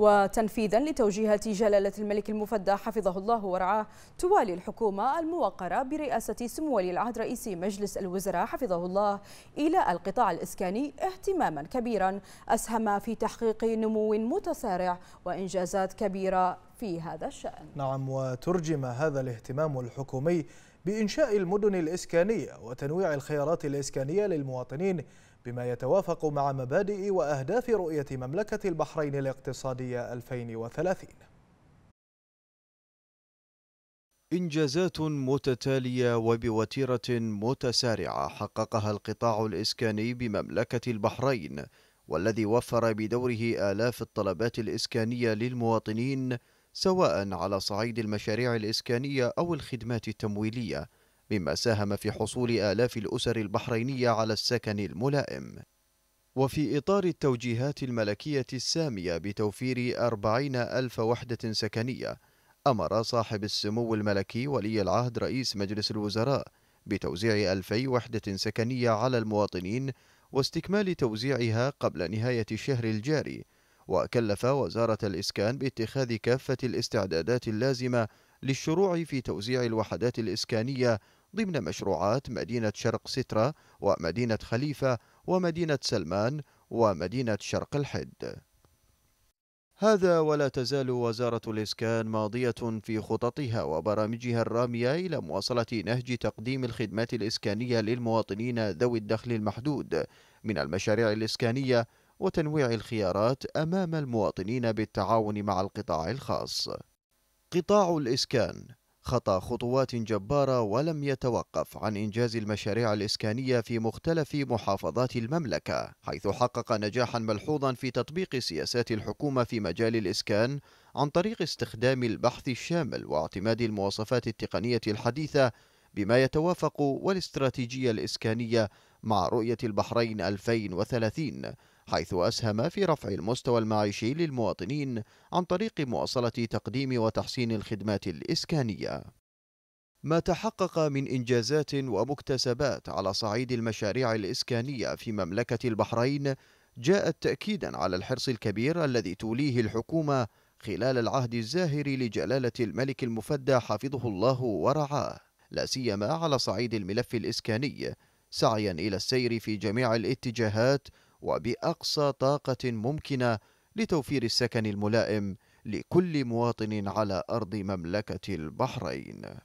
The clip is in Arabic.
وتنفيذا لتوجيهات جلالة الملك المفدى حفظه الله ورعاه توالي الحكومة الموقرة برئاسة سمو ولي العهد رئيس مجلس الوزراء حفظه الله إلى القطاع الإسكاني اهتماما كبيرا أسهم في تحقيق نمو متسارع وإنجازات كبيرة في هذا الشأن نعم وترجم هذا الاهتمام الحكومي بإنشاء المدن الإسكانية وتنويع الخيارات الإسكانية للمواطنين بما يتوافق مع مبادئ وأهداف رؤية مملكة البحرين الاقتصادية 2030 إنجازات متتالية وبوتيرة متسارعة حققها القطاع الإسكاني بمملكة البحرين والذي وفر بدوره آلاف الطلبات الإسكانية للمواطنين سواء على صعيد المشاريع الإسكانية أو الخدمات التمويلية مما ساهم في حصول آلاف الأسر البحرينية على السكن الملائم وفي إطار التوجيهات الملكية السامية بتوفير أربعين ألف وحدة سكنية أمر صاحب السمو الملكي ولي العهد رئيس مجلس الوزراء بتوزيع ألفي وحدة سكنية على المواطنين واستكمال توزيعها قبل نهاية الشهر الجاري وكلف وزارة الإسكان باتخاذ كافة الاستعدادات اللازمة للشروع في توزيع الوحدات الإسكانية ضمن مشروعات مدينة شرق سترة ومدينة خليفة ومدينة سلمان ومدينة شرق الحد هذا ولا تزال وزارة الإسكان ماضية في خططها وبرامجها الرامية إلى مواصلة نهج تقديم الخدمات الإسكانية للمواطنين ذوي الدخل المحدود من المشاريع الإسكانية وتنويع الخيارات أمام المواطنين بالتعاون مع القطاع الخاص. قطاع الإسكان خطى خطوات جبارة ولم يتوقف عن إنجاز المشاريع الإسكانية في مختلف محافظات المملكة، حيث حقق نجاحا ملحوظا في تطبيق سياسات الحكومة في مجال الإسكان عن طريق استخدام البحث الشامل واعتماد المواصفات التقنية الحديثة بما يتوافق والاستراتيجية الإسكانية مع رؤية البحرين 2030 حيث أسهم في رفع المستوى المعيشي للمواطنين عن طريق مواصلة تقديم وتحسين الخدمات الإسكانية. ما تحقق من إنجازات ومكتسبات على صعيد المشاريع الإسكانية في مملكة البحرين جاءت تأكيدا على الحرص الكبير الذي توليه الحكومة خلال العهد الزاهر لجلالة الملك المفدى حفظه الله ورعاه، لا سيما على صعيد الملف الإسكاني، سعيا إلى السير في جميع الاتجاهات وباقصى طاقه ممكنه لتوفير السكن الملائم لكل مواطن على ارض مملكه البحرين